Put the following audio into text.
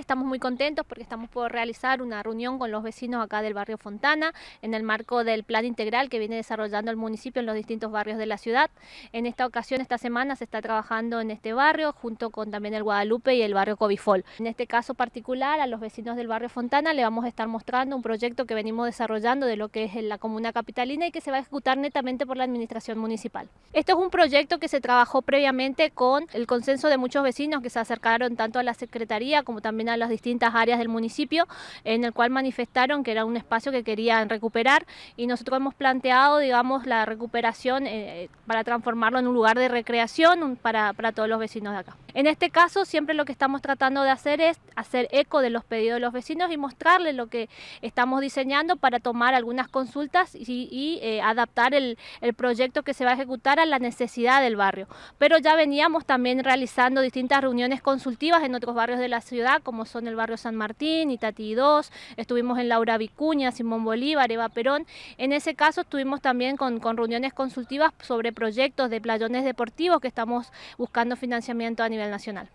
Estamos muy contentos porque estamos por realizar una reunión con los vecinos acá del barrio Fontana en el marco del plan integral que viene desarrollando el municipio en los distintos barrios de la ciudad. En esta ocasión, esta semana, se está trabajando en este barrio junto con también el Guadalupe y el barrio Covifol En este caso particular, a los vecinos del barrio Fontana le vamos a estar mostrando un proyecto que venimos desarrollando de lo que es la comuna capitalina y que se va a ejecutar netamente por la administración municipal. Esto es un proyecto que se trabajó previamente con el consenso de muchos vecinos que se acercaron tanto a la Secretaría como también en las distintas áreas del municipio, en el cual manifestaron que era un espacio que querían recuperar y nosotros hemos planteado, digamos, la recuperación eh, eh, para transformarlo en un lugar de recreación para, todos los vecinos de acá. En este caso, siempre lo que estamos tratando de hacer es hacer eco de los pedidos de los vecinos y mostrarles lo que estamos diseñando para tomar algunas consultas y, eh, adaptar el, el proyecto que se va a ejecutar a la necesidad del barrio. Pero ya veníamos también realizando distintas reuniones consultivas en otros barrios de la ciudad, como son el barrio San Martín, Itatí 2, estuvimos en Laura Vicuña, Simón Bolívar, Eva Perón. En ese caso estuvimos también con, con reuniones consultivas sobre proyectos de playones deportivos que estamos buscando financiamiento a nivel nacional.